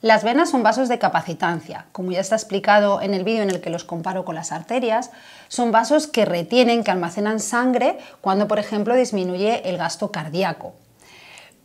Las venas son vasos de capacitancia. Como ya está explicado en el vídeo en el que los comparo con las arterias, son vasos que retienen, que almacenan sangre cuando, por ejemplo, disminuye el gasto cardíaco.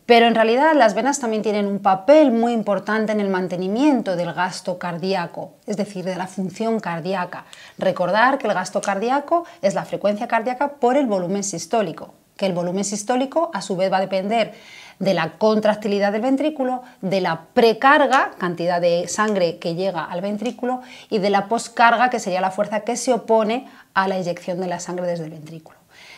Pero en realidad las venas también tienen un papel muy importante en el mantenimiento del gasto cardíaco, es decir, de la función cardíaca. Recordar que el gasto cardíaco es la frecuencia cardíaca por el volumen sistólico, que el volumen sistólico a su vez va a depender de la contractilidad del ventrículo, de la precarga, cantidad de sangre que llega al ventrículo, y de la poscarga, que sería la fuerza que se opone a la inyección de la sangre desde el ventrículo.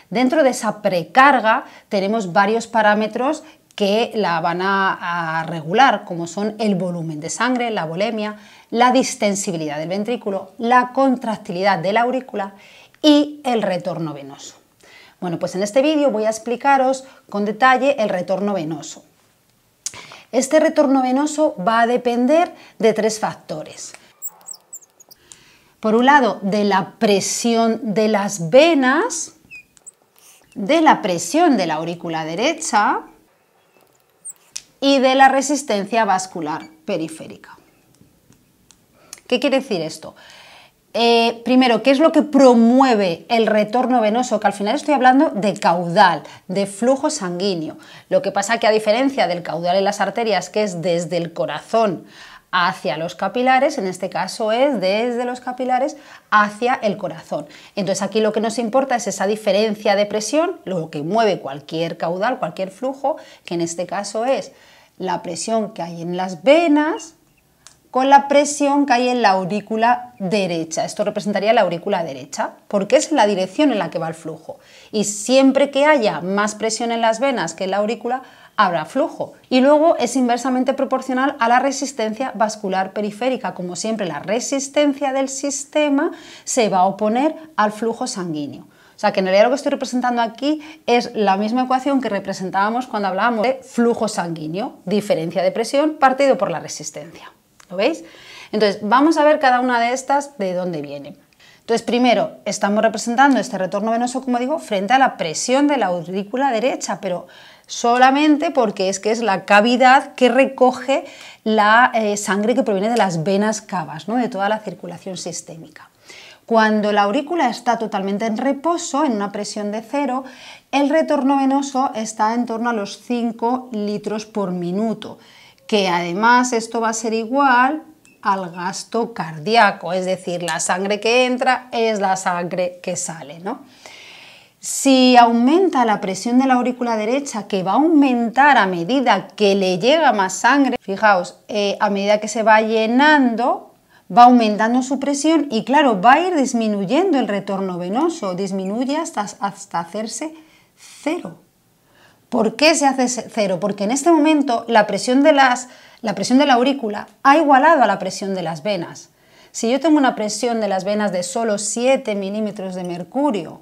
Dentro de esa precarga tenemos varios parámetros que la van a, regular, como son el volumen de sangre, la volemia, la distensibilidad del ventrículo, la contractilidad de la aurícula y el retorno venoso. Bueno, pues en este vídeo voy a explicaros con detalle el retorno venoso. Este retorno venoso va a depender de tres factores. Por un lado, de la presión de las venas, de la presión de la aurícula derecha y de la resistencia vascular periférica. ¿Qué quiere decir esto? Eh, primero, ¿qué es lo que promueve el retorno venoso? Que al final estoy hablando de caudal, de flujo sanguíneo. Lo que pasa que a diferencia del caudal en las arterias, que es desde el corazón hacia los capilares, en este caso es desde los capilares hacia el corazón. Entonces aquí lo que nos importa es esa diferencia de presión, lo que mueve cualquier caudal, cualquier flujo, que en este caso es la presión que hay en las venas con la presión que hay en la aurícula derecha. Esto representaría la aurícula derecha, porque es la dirección en la que va el flujo. Y siempre que haya más presión en las venas que en la aurícula, habrá flujo. Y luego es inversamente proporcional a la resistencia vascular periférica. Como siempre, la resistencia del sistema se va a oponer al flujo sanguíneo. O sea que en realidad lo que estoy representando aquí es la misma ecuación que representábamos cuando hablábamos de flujo sanguíneo, diferencia de presión partido por la resistencia. ¿Lo veis? Entonces, vamos a ver cada una de estas de dónde viene. Entonces, primero, estamos representando este retorno venoso, como digo, frente a la presión de la aurícula derecha, pero solamente porque es que es la cavidad que recoge la eh, sangre que proviene de las venas cavas, ¿no? de toda la circulación sistémica. Cuando la aurícula está totalmente en reposo, en una presión de cero, el retorno venoso está en torno a los 5 litros por minuto que además esto va a ser igual al gasto cardíaco, es decir, la sangre que entra es la sangre que sale, ¿no? Si aumenta la presión de la aurícula derecha, que va a aumentar a medida que le llega más sangre, fijaos, eh, a medida que se va llenando, va aumentando su presión y claro, va a ir disminuyendo el retorno venoso, disminuye hasta, hasta hacerse cero. ¿Por qué se hace cero? Porque en este momento la presión de, la presión de la aurícula ha igualado a la presión de las venas. Si yo tengo una presión de las venas de solo 7 milímetros de mercurio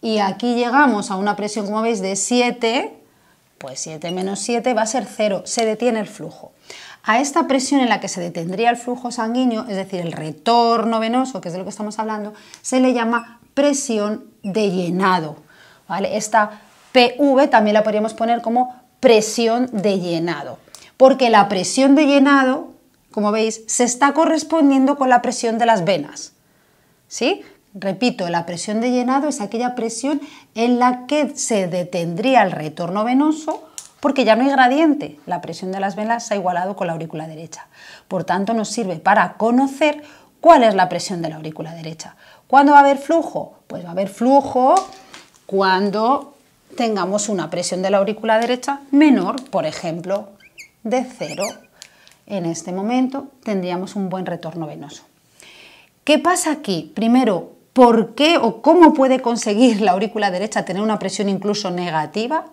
y aquí llegamos a una presión, como veis, de 7, pues 7 menos 7 va a ser cero, se detiene el flujo. A esta presión en la que se detendría el flujo sanguíneo, es decir, el retorno venoso, que es de lo que estamos hablando, se le llama presión de llenado. Esta PV también la podríamos poner como presión de llenado, porque la presión de llenado, como veis, se está correspondiendo con la presión de las venas, ¿sí? Repito, la presión de llenado es aquella presión en la que se detendría el retorno venoso porque ya no hay gradiente. La presión de las venas se ha igualado con la aurícula derecha. Por tanto, nos sirve para conocer cuál es la presión de la aurícula derecha. ¿Cuándo va a haber flujo? Pues va a haber flujo cuando tengamos una presión de la aurícula derecha menor, por ejemplo, de cero. En este momento tendríamos un buen retorno venoso. ¿Qué pasa aquí? Primero, ¿por qué o cómo puede conseguir la aurícula derecha tener una presión incluso negativa?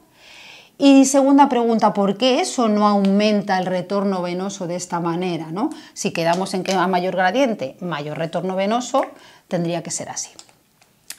Y segunda pregunta, ¿por qué eso no aumenta el retorno venoso de esta manera? Si quedamos en que a mayor gradiente, mayor retorno venoso, tendría que ser así.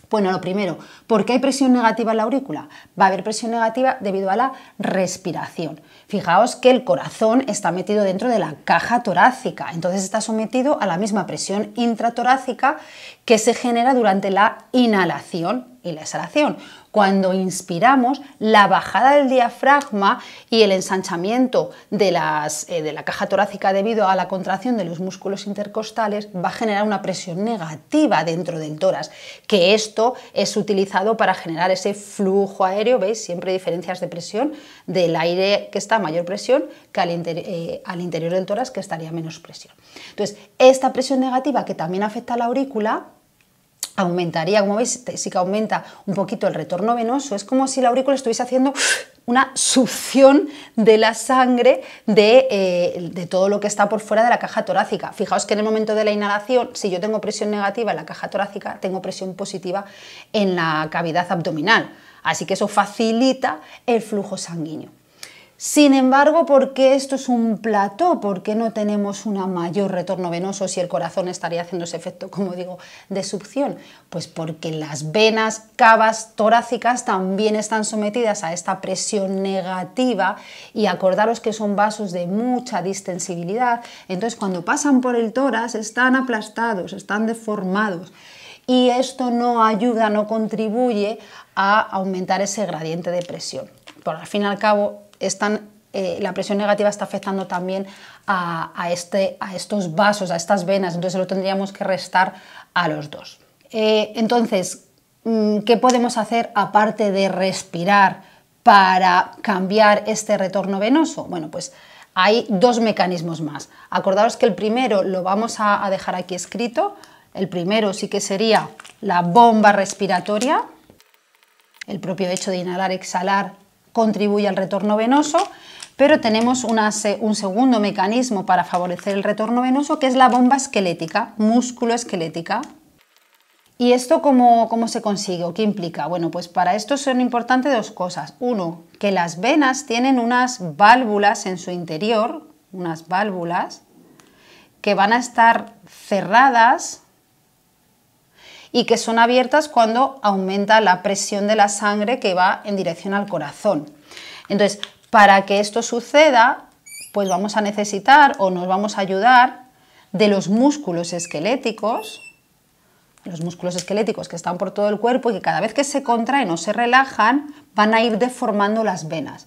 Bueno, lo primero, ¿por qué hay presión negativa en la aurícula? Va a haber presión negativa debido a la respiración. Fijaos que el corazón está metido dentro de la caja torácica, entonces está sometido a la misma presión intratorácica que se genera durante la inhalación y la exhalación. Cuando inspiramos, la bajada del diafragma y el ensanchamiento eh, de, la caja torácica debido a la contracción de los músculos intercostales va a generar una presión negativa dentro del tórax, que esto es utilizado para generar ese flujo aéreo, ¿veis? Siempre diferencias de presión del aire que está a mayor presión que eh, al, interior del tórax que estaría menos presión. Entonces, esta presión negativa que también afecta a la aurícula, aumentaría, como veis, sí que aumenta un poquito el retorno venoso, es como si el aurículo estuviese haciendo una succión de la sangre de, eh, de, todo lo que está por fuera de la caja torácica. Fijaos que en el momento de la inhalación, si yo tengo presión negativa en la caja torácica, tengo presión positiva en la cavidad abdominal. Así que eso facilita el flujo sanguíneo. Sin embargo, ¿por qué esto es un plató? ¿Por qué no tenemos un mayor retorno venoso si el corazón estaría haciendo ese efecto, como digo, de succión? Pues porque las venas cavas torácicas también están sometidas a esta presión negativa y acordaros que son vasos de mucha distensibilidad, entonces cuando pasan por el tórax están aplastados, están deformados y esto no ayuda, no contribuye a aumentar ese gradiente de presión. Por al fin y al cabo, están, eh, la presión negativa está afectando también este, a, estos vasos, a estas venas, entonces lo tendríamos que restar a los dos. Eh, entonces, mm, ¿qué podemos hacer aparte de respirar para cambiar este retorno venoso? Bueno, pues hay dos mecanismos más. Acordaros que el primero lo vamos a dejar aquí escrito. El primero sí que sería la bomba respiratoria, el propio hecho de inhalar, exhalar contribuye al retorno venoso, pero tenemos un segundo mecanismo para favorecer el retorno venoso, que es la bomba esquelética, músculo esquelética. ¿Y esto cómo, cómo, se consigue o qué implica? Bueno, pues para esto son importantes dos cosas. Uno, que las venas tienen unas válvulas en su interior, unas válvulas, que van a estar cerradas y que son abiertas cuando aumenta la presión de la sangre que va en dirección al corazón. Entonces, para que esto suceda, pues vamos a necesitar o nos vamos a ayudar de los músculos esqueléticos, los músculos esqueléticos que están por todo el cuerpo y que cada vez que se contraen o se relajan van a ir deformando las venas.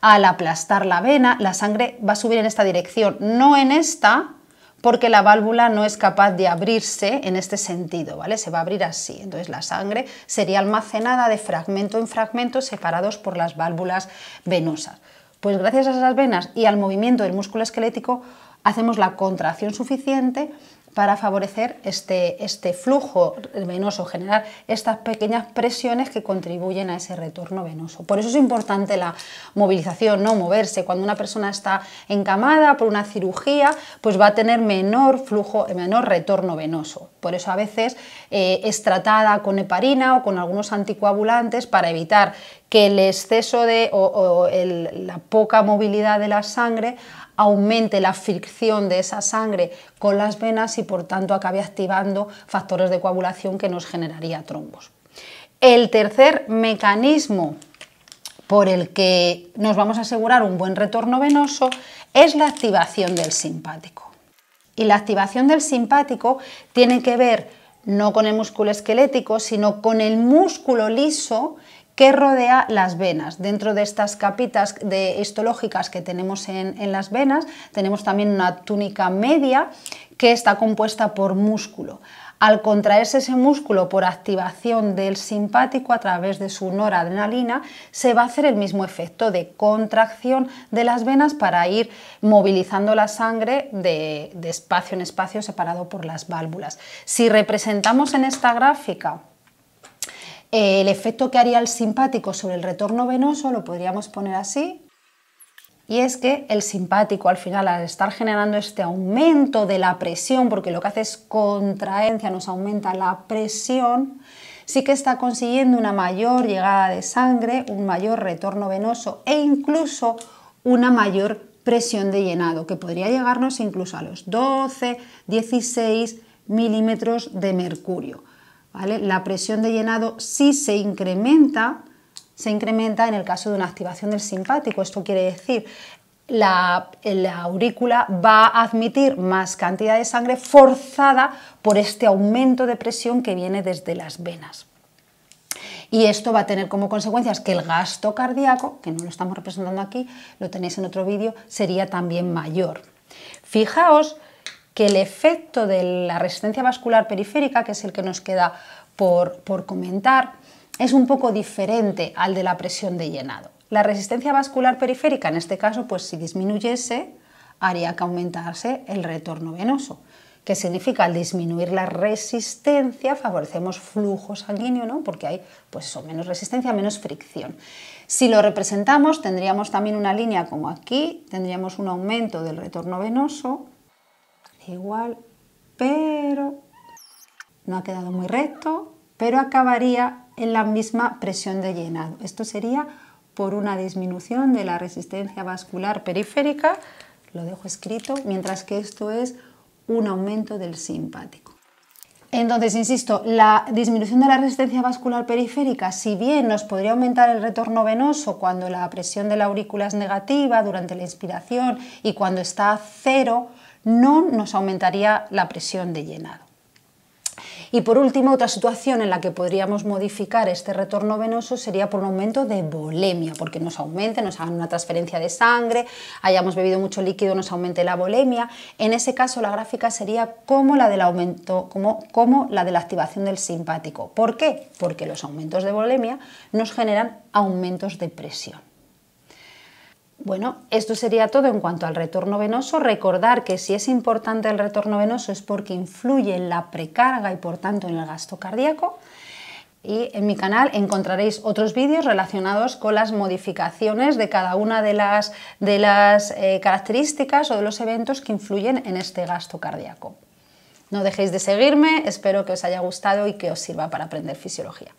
Al aplastar la vena, la sangre va a subir en esta dirección, no en esta, porque la válvula no es capaz de abrirse en este sentido, ¿vale? Se va a abrir así. Entonces la sangre sería almacenada de fragmento en fragmento separados por las válvulas venosas. Pues gracias a esas venas y al movimiento del músculo esquelético hacemos la contracción suficiente para favorecer este, este, flujo venoso, generar estas pequeñas presiones que contribuyen a ese retorno venoso. Por eso es importante la movilización, no moverse. Cuando una persona está encamada por una cirugía, pues va a tener menor flujo, menor retorno venoso. Por eso a veces eh, es tratada con heparina o con algunos anticoagulantes para evitar que el exceso de o, la poca movilidad de la sangre aumente la fricción de esa sangre con las venas y por tanto acabe activando factores de coagulación que nos generaría trombos. El tercer mecanismo por el que nos vamos a asegurar un buen retorno venoso es la activación del simpático. Y la activación del simpático tiene que ver no con el músculo esquelético, sino con el músculo liso que rodea las venas. Dentro de estas capitas de histológicas que tenemos en, en, las venas, tenemos también una túnica media que está compuesta por músculo. Al contraerse ese músculo por activación del simpático a través de su noradrenalina, se va a hacer el mismo efecto de contracción de las venas para ir movilizando la sangre de, espacio en espacio separado por las válvulas. Si representamos en esta gráfica eh, el efecto que haría el simpático sobre el retorno venoso, lo podríamos poner así, y es que el simpático al final, al estar generando este aumento de la presión, porque lo que hace es contraencia, nos aumenta la presión, sí que está consiguiendo una mayor llegada de sangre, un mayor retorno venoso e incluso una mayor presión de llenado, que podría llegarnos incluso a los 12, 16 milímetros de mercurio. La presión de llenado sí se incrementa se incrementa en el caso de una activación del simpático. Esto quiere decir la, la, aurícula va a admitir más cantidad de sangre forzada por este aumento de presión que viene desde las venas. Y esto va a tener como consecuencias que el gasto cardíaco, que no lo estamos representando aquí, lo tenéis en otro vídeo, sería también mayor. Fijaos que el efecto de la resistencia vascular periférica, que es el que nos queda por comentar, es un poco diferente al de la presión de llenado. La resistencia vascular periférica, en este caso, pues si disminuyese, haría que aumentase el retorno venoso, que significa al disminuir la resistencia favorecemos flujo sanguíneo, ¿no? Porque hay pues menos resistencia, menos fricción. Si lo representamos, tendríamos también una línea como aquí, tendríamos un aumento del retorno venoso, igual, pero no ha quedado muy recto, pero acabaría en la misma presión de llenado. Esto sería por una disminución de la resistencia vascular periférica, lo dejo escrito, mientras que esto es un aumento del simpático. Entonces, insisto, la disminución de la resistencia vascular periférica, si bien nos podría aumentar el retorno venoso cuando la presión de la aurícula es negativa durante la inspiración y cuando está a cero, no nos aumentaría la presión de llenado. Y por último, otra situación en la que podríamos modificar este retorno venoso sería por un aumento de bolemia, porque nos aumente, nos hagan una transferencia de sangre, hayamos bebido mucho líquido, nos aumente la bolemia. En ese caso, la gráfica sería como la del aumento, como, como la de la activación del simpático. ¿Por qué? Porque los aumentos de bolemia nos generan aumentos de presión. Bueno, esto sería todo en cuanto al retorno venoso. Recordar que si es importante el retorno venoso es porque influye en la precarga y por tanto en el gasto cardíaco. Y en mi canal encontraréis otros vídeos relacionados con las modificaciones de cada una de las, de las eh, características o de los eventos que influyen en este gasto cardíaco. No dejéis de seguirme, espero que os haya gustado y que os sirva para aprender fisiología.